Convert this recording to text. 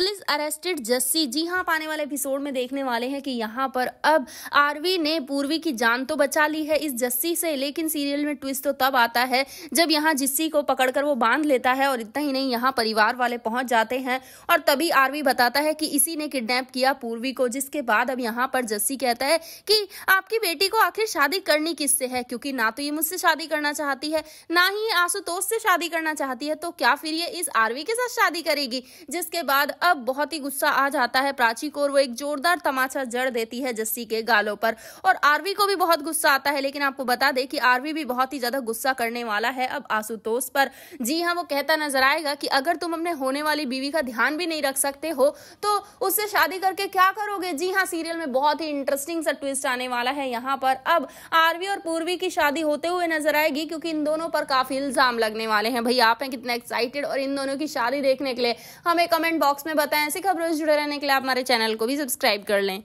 police arrested Jassi जी हाँ आप आने वाले एपिसोड में देखने वाले हैं कि यहाँ पर अब आरवी ने पूर्वी की जान तो बचा ली है इस जस्सी से लेकिन सीरियल में ट्विस्ट तो तब आता है जब यहाँ जिस्सी को पकड़कर वो बांध लेता है और इतना ही नहीं यहाँ परिवार वाले पहुंच जाते हैं और तभी आरवी बताता है कि इसी ने किडनैप किया पूर्वी को जिसके बाद अब यहाँ पर जस्सी कहता है कि आपकी बेटी को आखिर शादी करनी किससे है क्योंकि ना तो ये मुझसे शादी करना चाहती है ना ही आशुतोष से शादी करना चाहती है तो क्या फिर ये इस आरवी के साथ शादी करेगी जिसके बाद अब तब बहुत ही गुस्सा आ जाता है प्राची को और वो एक जोरदार तमाचा जड़ देती है जस्सी के गालों पर और आरवी को भी बहुत गुस्सा आता है लेकिन आपको बता दे कि आरवी भी बहुत ही ज्यादा गुस्सा करने वाला है अब आशुतोष पर जी हाँ वो कहता नजर आएगा कि अगर तुम अपने होने वाली बीवी का ध्यान भी नहीं रख सकते हो तो उससे शादी करके क्या करोगे जी हाँ सीरियल में बहुत ही इंटरेस्टिंग सा ट्विस्ट आने वाला है यहाँ पर अब आरवी और पूर्वी की शादी होते हुए नजर आएगी क्योंकि इन दोनों पर काफी इल्जाम लगने वाले हैं भाई आप हैं कितने एक्साइटेड और इन दोनों की शादी देखने के लिए हमें कमेंट बॉक्स में में बताएं ऐसी खबरों से जुड़े रहने के लिए आप हमारे चैनल को भी सब्सक्राइब कर लें